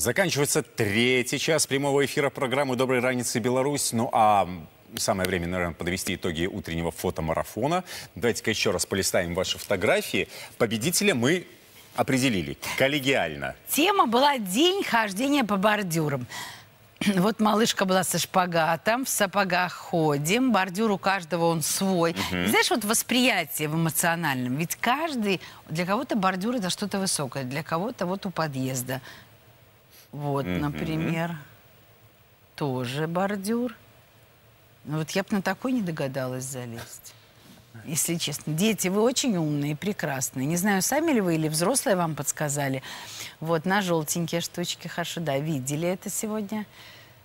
Заканчивается третий час прямого эфира программы «Доброй раницы, Беларусь». Ну а самое время, наверное, подвести итоги утреннего фотомарафона. Давайте-ка еще раз полистаем ваши фотографии. Победителя мы определили коллегиально. Тема была «День хождения по бордюрам». Вот малышка была со шпагатом, в сапогах ходим, бордюр у каждого он свой. Угу. Знаешь, вот восприятие в эмоциональном, ведь каждый, для кого-то бордюр это что-то высокое, для кого-то вот у подъезда, вот, mm-hmm. например, тоже бордюр. Но ну, вот я бы на такой не догадалась залезть. Если честно. Дети, вы очень умные, прекрасные. Не знаю, сами ли вы или взрослые вам подсказали. Вот, на желтенькие штучки хорошо, да, видели это сегодня.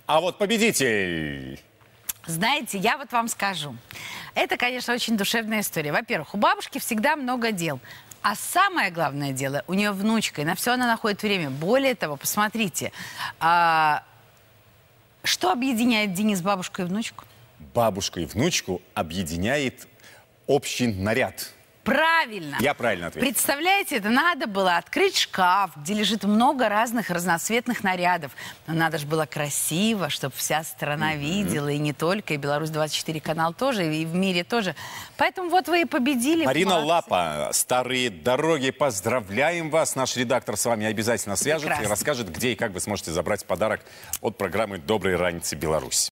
А вот победитель... Знаете, я вот вам скажу. Это, конечно, очень душевная история. Во-первых, у бабушки всегда много дел. А самое главное дело, у нее внучка, и на все она находит время. Более того, посмотрите, а, что объединяет Денис бабушку и внучку? Бабушку и внучку объединяет общий наряд – Правильно. Я правильно ответил. Представляете, это надо было открыть шкаф, где лежит много разных разноцветных нарядов. Но надо же было красиво, чтобы вся страна mm-hmm. видела, и не только, и Беларусь-24 канал тоже, и в мире тоже. Поэтому вот вы и победили. Марина Лапа, старые дороги, поздравляем вас. Наш редактор с вами обязательно свяжется и расскажет, где и как вы сможете забрать подарок от программы «Добрые раницы Беларусь».